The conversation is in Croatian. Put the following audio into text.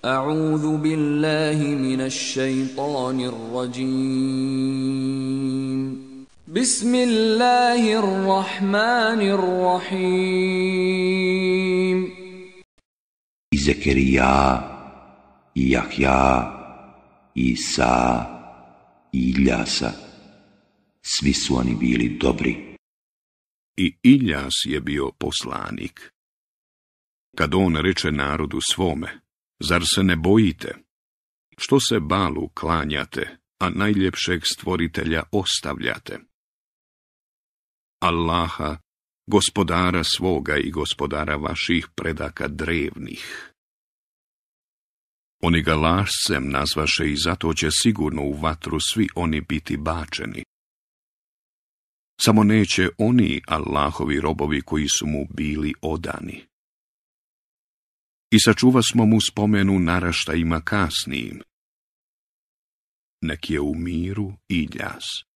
A'udhu billahi minash shaytanir rajim. Bismillahirrahmanirrahim. I Zekerija, i Jahja, i Isa, i Iljasa, svi su oni bili dobri. I Iljas je bio poslanik, kad on reče narodu svome. Zar se ne bojite? Što se balu klanjate, a najljepšeg stvoritelja ostavljate? Allaha, gospodara svoga i gospodara vaših predaka drevnih. Oni ga lašcem nazvaše i zato će sigurno u vatru svi oni biti bačeni. Samo neće oni Allahovi robovi koji su mu bili odani i sačuva smo mu spomenu naraštajima kasnijim. Nek je u miru i ljas.